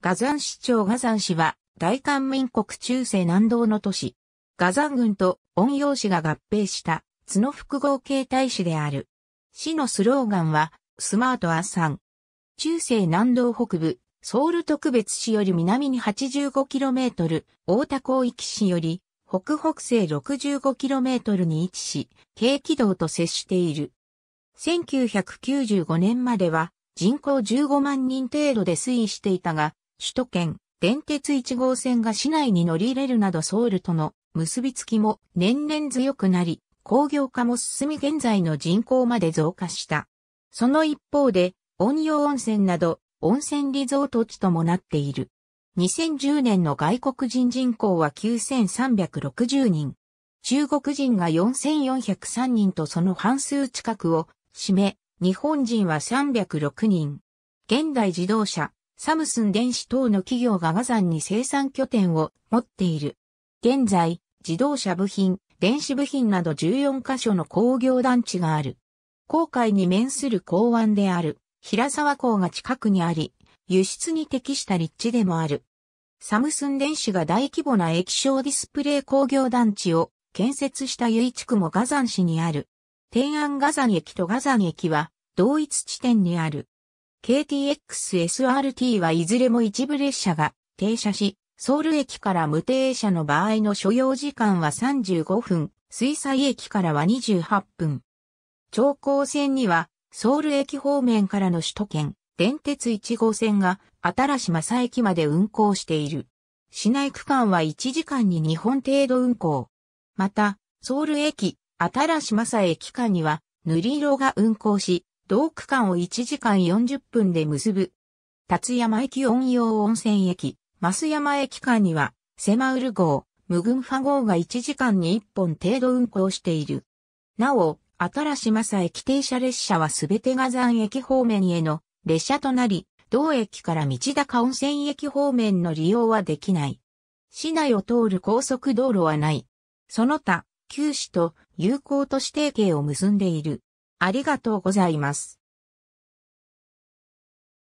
ガザン市長ガザン市は大韓民国中世南道の都市。ガザン軍と温陽市が合併した角複合形態市である。市のスローガンはスマートアサン。中世南道北部、ソウル特別市より南に 85km、大田広域市より北北西 65km に位置し、軽軌道と接している。1995年までは人口15万人程度で推移していたが、首都圏、電鉄1号線が市内に乗り入れるなどソウルとの結びつきも年々強くなり、工業化も進み現在の人口まで増加した。その一方で、温陽温泉など温泉リゾート地ともなっている。2010年の外国人人口は9360人。中国人が4403人とその半数近くを占め、日本人は306人。現代自動車、サムスン電子等の企業がガザンに生産拠点を持っている。現在、自動車部品、電子部品など14カ所の工業団地がある。航海に面する港湾である、平沢港が近くにあり、輸出に適した立地でもある。サムスン電子が大規模な液晶ディスプレイ工業団地を建設した唯一区もガザン市にある。天安ガザン駅とガザン駅は同一地点にある。KTX-SRT はいずれも一部列車が停車し、ソウル駅から無停車の場合の所要時間は35分、水彩駅からは28分。長江線には、ソウル駅方面からの首都圏、電鉄1号線が新島佐駅まで運行している。市内区間は1時間に2本程度運行。また、ソウル駅、新島佐駅間には、塗り色が運行し、同区間を1時間40分で結ぶ。達山駅温陽温泉駅、増山駅間には、セマウル号、無群ファ号が1時間に1本程度運行している。なお、新島佐駅停車列車はすべてが山駅方面への列車となり、同駅から道高温泉駅方面の利用はできない。市内を通る高速道路はない。その他、旧市と友好都市提携を結んでいる。ありがとうございます。